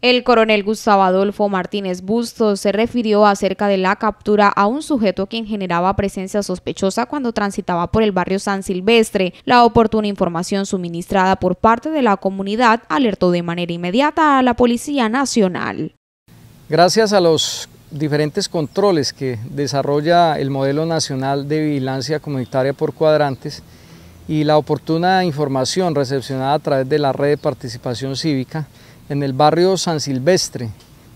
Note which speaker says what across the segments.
Speaker 1: El coronel Gustavo Adolfo Martínez Bustos se refirió acerca de la captura a un sujeto quien generaba presencia sospechosa cuando transitaba por el barrio San Silvestre. La oportuna información suministrada por parte de la comunidad alertó de manera inmediata a la Policía Nacional.
Speaker 2: Gracias a los diferentes controles que desarrolla el modelo nacional de vigilancia comunitaria por cuadrantes y la oportuna información recepcionada a través de la red de participación cívica, en el barrio San Silvestre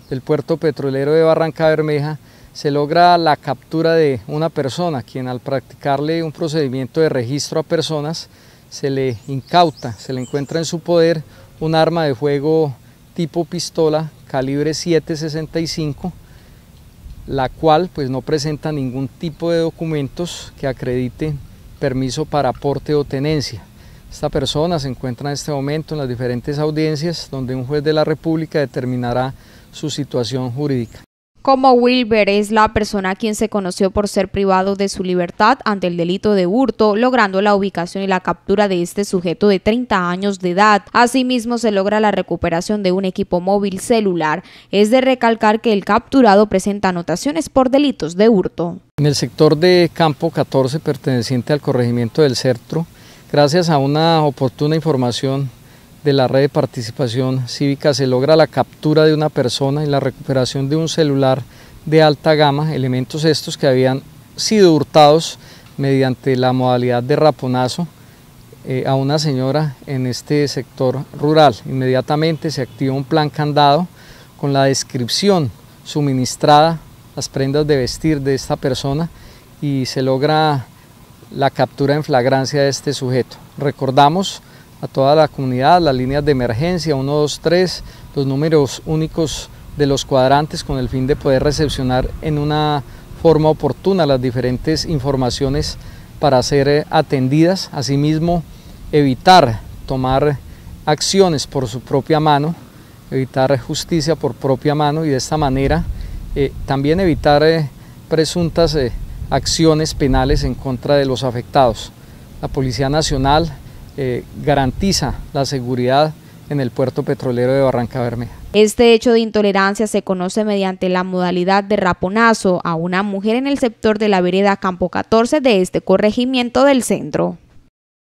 Speaker 2: del puerto petrolero de Barranca Bermeja, se logra la captura de una persona, quien al practicarle un procedimiento de registro a personas, se le incauta, se le encuentra en su poder un arma de fuego tipo pistola calibre 765, la cual pues no presenta ningún tipo de documentos que acredite permiso para aporte o tenencia. Esta persona se encuentra en este momento en las diferentes audiencias donde un juez de la República determinará su situación jurídica.
Speaker 1: Como Wilber es la persona a quien se conoció por ser privado de su libertad ante el delito de hurto, logrando la ubicación y la captura de este sujeto de 30 años de edad. Asimismo, se logra la recuperación de un equipo móvil celular. Es de recalcar que el capturado presenta anotaciones por delitos de hurto.
Speaker 2: En el sector de Campo 14, perteneciente al corregimiento del Certro, Gracias a una oportuna información de la red de participación cívica se logra la captura de una persona y la recuperación de un celular de alta gama, elementos estos que habían sido hurtados mediante la modalidad de raponazo eh, a una señora en este sector rural. Inmediatamente se activa un plan candado con la descripción suministrada, las prendas de vestir de esta persona y se logra la captura en flagrancia de este sujeto. Recordamos a toda la comunidad las líneas de emergencia 123, los números únicos de los cuadrantes con el fin de poder recepcionar en una forma oportuna las diferentes informaciones para ser eh, atendidas, asimismo evitar tomar acciones por su propia mano, evitar justicia por propia mano y de esta manera eh, también evitar eh, presuntas acciones penales en contra de los afectados. La Policía Nacional eh, garantiza la seguridad en el puerto petrolero de Barranca Bermeja.
Speaker 1: Este hecho de intolerancia se conoce mediante la modalidad de raponazo a una mujer en el sector de la vereda Campo 14 de este corregimiento del centro.